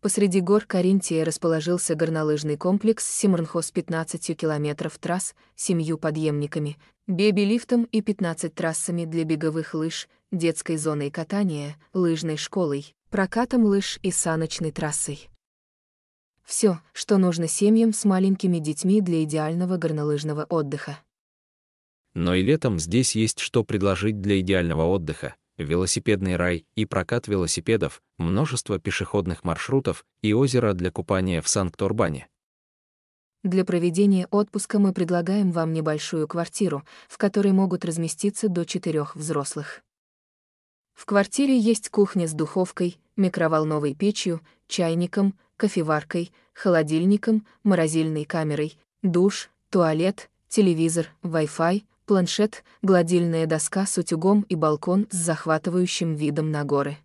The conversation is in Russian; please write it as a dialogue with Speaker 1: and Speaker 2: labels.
Speaker 1: Посреди гор Каринтия расположился горнолыжный комплекс Симрнхо с 15 километров трасс, семью подъемниками, беби-лифтом и 15 трассами для беговых лыж, детской зоной катания, лыжной школой, прокатом лыж и саночной трассой. Все, что нужно семьям с маленькими детьми для идеального горнолыжного отдыха.
Speaker 2: Но и летом здесь есть что предложить для идеального отдыха велосипедный рай и прокат велосипедов, множество пешеходных маршрутов и озеро для купания в Санкт-Урбане.
Speaker 1: Для проведения отпуска мы предлагаем вам небольшую квартиру, в которой могут разместиться до четырех взрослых. В квартире есть кухня с духовкой, микроволновой печью, чайником, кофеваркой, холодильником, морозильной камерой, душ, туалет, телевизор, Wi-Fi, планшет, гладильная доска с утюгом и балкон с захватывающим видом на горы.